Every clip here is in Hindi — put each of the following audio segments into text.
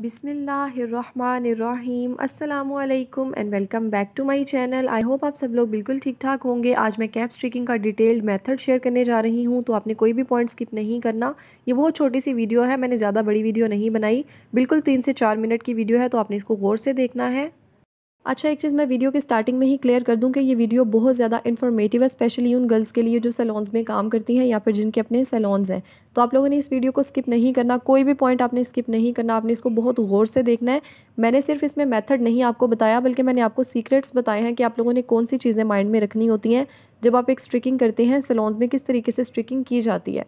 बिसमीम् अल्लाम and welcome back to my channel I hope आप सब लोग बिल्कुल ठीक ठाक होंगे आज मैं कैप स्ट्रिकिंग का डिटेल्ड मेथड शेयर करने जा रही हूँ तो आपने कोई भी पॉइंट स्किप नहीं करना ये बहुत छोटी सी वीडियो है मैंने ज़्यादा बड़ी वीडियो नहीं बनाई बिल्कुल तीन से चार मिनट की वीडियो है तो आपने इसको गौर से देखना है अच्छा एक चीज़ मैं वीडियो के स्टार्टिंग में ही क्लियर कर दूं कि ये वीडियो बहुत ज़्यादा इन्फॉर्मेटिव है स्पेशली उन गर्ल्स के लिए जो सैलॉन्स में काम करती हैं या फिर जिनके अपने सैलॉन्स हैं तो आप लोगों ने इस वीडियो को स्किप नहीं करना कोई भी पॉइंट आपने स्किप नहीं करना आपने इसको बहुत गौर से देखना है मैंने सिर्फ इसमें मैथड नहीं आपको बताया बल्कि मैंने आपको सीक्रेट्स बताए हैं कि आप लोगों ने कौन सी चीज़ें माइंड में रखनी होती हैं जब आप एक स्ट्रिकिंग करते हैं सैलॉन्स में किस तरीके से स्ट्रिकिंग की जाती है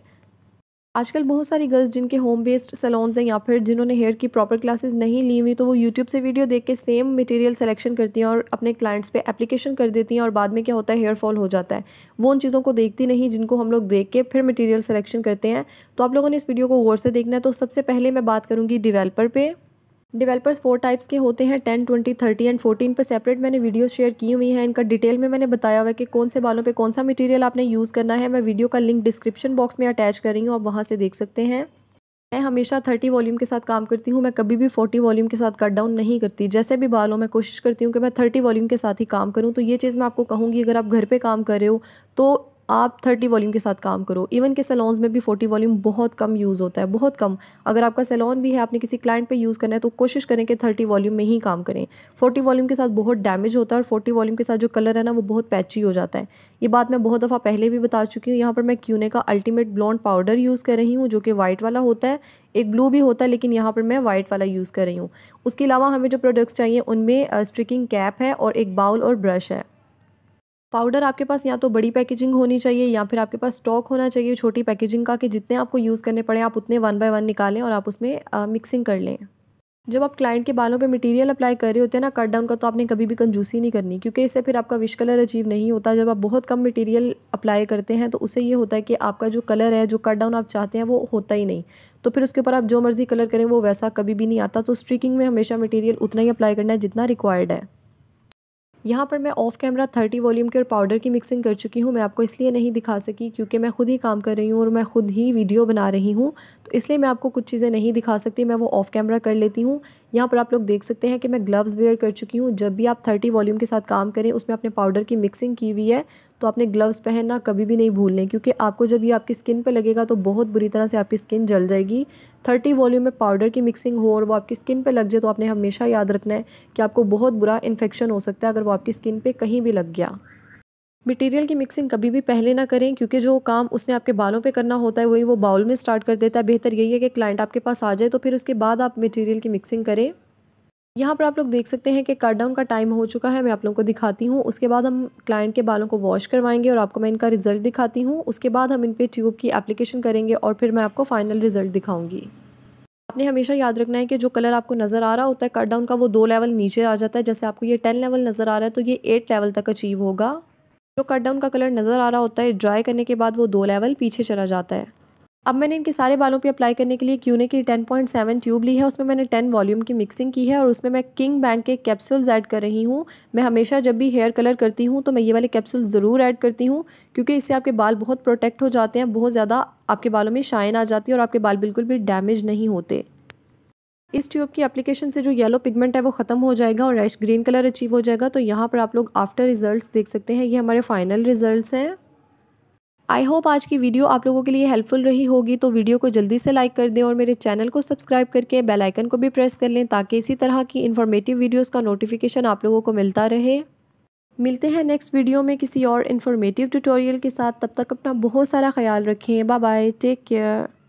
आजकल बहुत सारी गर्ल्स जिनके होम बेस्ड सलोन्स हैं या फिर जिन्होंने हेयर की प्रॉपर क्लासेस नहीं ली हुई तो वो यूट्यूब से वीडियो देख के सेम मटेरियल सेलेक्शन करती हैं और अपने क्लाइंट्स पे एप्लीकेशन कर देती हैं और बाद में क्या होता है हेयर फॉल हो जाता है वो उन चीज़ों को देखती नहीं जिनको हम लोग देख के फिर मटीरियल सेलेक्शन करते हैं तो आप लोगों ने इस वीडियो को गौर से देखना है तो सबसे पहले मैं बात करूँगी डिवेलपर पर डेवलपर्स फोर टाइप्स के होते हैं ten twenty thirty and fourteen पर सेपरेट मैंने वीडियो शेयर की हुई हैं इनका डिटेल में मैंने बताया हुआ है कि कौन से बालों पे कौन सा मटेरियल आपने यूज़ करना है मैं वीडियो का लिंक डिस्क्रिप्शन बॉक्स में अटैच कर रही हूँ आप वहाँ से देख सकते हैं मैं हमेशा थर्टी वॉल्यूम के साथ काम करती हूँ मैं कभी भी फोर्टी वॉल्यूम के साथ कट डाउन नहीं करती जैसे भी बालों में मैं कोशिश करती हूँ कि मैं थर्टी वॉल्यूम के साथ ही काम करूँ तो ये चीज़ मैं आपको कहूँगी अगर आप घर पर काम कर रहे हो तो आप थर्टी वॉल्यूम के साथ काम करो इवन के सैलॉन्स में भी फोर्टी वॉल्यूम बहुत कम यूज़ होता है बहुत कम अगर आपका सैलॉन भी है आपने किसी क्लाइंट पे यूज़ करना है तो कोशिश करें कि थर्टी वॉल्यूम में ही काम करें फोर्टी वॉल्यूम के साथ बहुत डैमेज होता है और फोर्टी वॉल्यूम के साथ जो कलर है ना वो बहुत पैची हो जाता है ये बात मैं बहुत दफ़ा पहले भी बता चुकी हूँ यहाँ पर मैं क्यूने का अल्टीमेट ब्लॉन्ड पाउडर यूज़ कर रही हूँ जो कि वाइट वाला होता है एक ब्लू भी होता है लेकिन यहाँ पर मैं वाइट वाला यूज़ कर रही हूँ उसके अलावा हमें जो प्रोडक्ट्स चाहिए उनमें स्ट्रिकिंग कैप है और एक बाउल और ब्रश है पाउडर आपके पास या तो बड़ी पैकेजिंग होनी चाहिए या फिर आपके पास स्टॉक होना चाहिए छोटी पैकेजिंग का कि जितने आपको यूज़ करने पड़े आप उतने वन बाय वन निकालें और आप उसमें मिक्सिंग कर लें जब आप क्लाइंट के बालों पे मटेरियल अप्लाई कर रहे होते हैं ना कट डाउन का तो आपने कभी भी कंजूसी नहीं करनी क्योंकि इससे फिर आपका विश कलर अचीव नहीं होता जब आप बहुत कम मटेरियल अप्लाई करते हैं तो उसे ये होता है कि आपका जो कलर है जो कट डाउन आप चाहते हैं वो होता ही नहीं तो फिर उसके ऊपर आप जो मर्ज़ी कलर करें वो वैसा कभी भी नहीं आता तो स्ट्रिकिंग में हमेशा मटीरियल उतना ही अप्लाई करना है जितना रिक्वायर्ड है यहाँ पर मैं ऑफ कैमरा थर्टी वॉल्यूम के और पाउडर की मिक्सिंग कर चुकी हूँ मैं आपको इसलिए नहीं दिखा सकी क्योंकि मैं खुद ही काम कर रही हूँ और मैं खुद ही वीडियो बना रही हूँ तो इसलिए मैं आपको कुछ चीज़ें नहीं दिखा सकती मैं वो ऑफ कैमरा कर लेती हूँ यहाँ पर आप लोग देख सकते हैं कि मैं ग्लव्स वेयर कर चुकी हूँ जब भी आप थर्टी वॉल्यूम के साथ काम करें उसमें आपने पाउडर की मिक्सिंग की हुई है तो आपने ग्लव्स पहनना कभी भी नहीं भूलने क्योंकि आपको जब ये आपकी स्किन पे लगेगा तो बहुत बुरी तरह से आपकी स्किन जल जाएगी थर्टी वॉल्यूम में पाउडर की मिक्सिंग हो और वो आपकी स्किन पे लग जाए तो आपने हमेशा याद रखना है कि आपको बहुत बुरा इन्फेक्शन हो सकता है अगर वो आपकी स्किन पर कहीं भी लग गया मटेरियल की मिक्सिंग कभी भी पहले ना करें क्योंकि जो काम उसने आपके बालों पे करना होता है वही वो बाउल में स्टार्ट कर देता है बेहतर यही है कि क्लाइंट आपके पास आ जाए तो फिर उसके बाद आप मटेरियल की मिक्सिंग करें यहाँ पर आप लोग देख सकते हैं कि कट डाउन का टाइम हो चुका है मैं आप लोगों को दिखाती हूँ उसके बाद हम क्लाइंट के बालों को वॉश करवाएंगे और आपको मैं इनका रिजल्ट दिखाती हूँ उसके बाद हम इन पर ट्यूब की एप्लीकेशन करेंगे और फिर मैं आपको फाइनल रिजल्ट दिखाऊँगी आपने हमेशा याद रखना है कि जो कलर आपको नज़र आ रहा होता है कट डाउन का वो दो लेवल नीचे आ जाता है जैसे आपको ये टेन लेवल नज़र आ रहा है तो ये एट लेवल तक अचीव होगा जो कट डाउन का कलर नज़र आ रहा होता है ड्राई करने के बाद वो दो लेवल पीछे चला जाता है अब मैंने इनके सारे बालों पे अप्लाई करने के लिए क्यूने की 10.7 ट्यूब ली है उसमें मैंने 10 वॉल्यूम की मिक्सिंग की है और उसमें मैं किंग बैंक के कैप्सूल्स ऐड कर रही हूँ मैं हमेशा जब भी हेयर कलर करती हूँ तो मैं ये वाले कैप्सूल ज़रूर ऐड करती हूँ क्योंकि इससे आपके बाल बहुत प्रोटेक्ट हो जाते हैं बहुत ज़्यादा आपके बालों में शाइन आ जाती है और आपके बाल बिल्कुल भी डैमेज नहीं होते इस ट्यूब की एप्लीकेशन से जो येलो पिगमेंट है वो ख़त्म हो जाएगा और रैश ग्रीन कलर अचीव हो जाएगा तो यहाँ पर आप लोग आफ्टर रिजल्ट्स देख सकते हैं ये हमारे फाइनल रिजल्ट्स हैं आई होप आज की वीडियो आप लोगों के लिए हेल्पफुल रही होगी तो वीडियो को जल्दी से लाइक कर दें और मेरे चैनल को सब्सक्राइब करके बेलाइकन को भी प्रेस कर लें ताकि इसी तरह की इन्फॉर्मेटिव वीडियोज़ का नोटिफिकेशन आप लोगों को मिलता रहे मिलते हैं नेक्स्ट वीडियो में किसी और इन्फॉर्मेटिव ट्यूटोरियल के साथ तब तक अपना बहुत सारा ख्याल रखें बाय बाय टेक केयर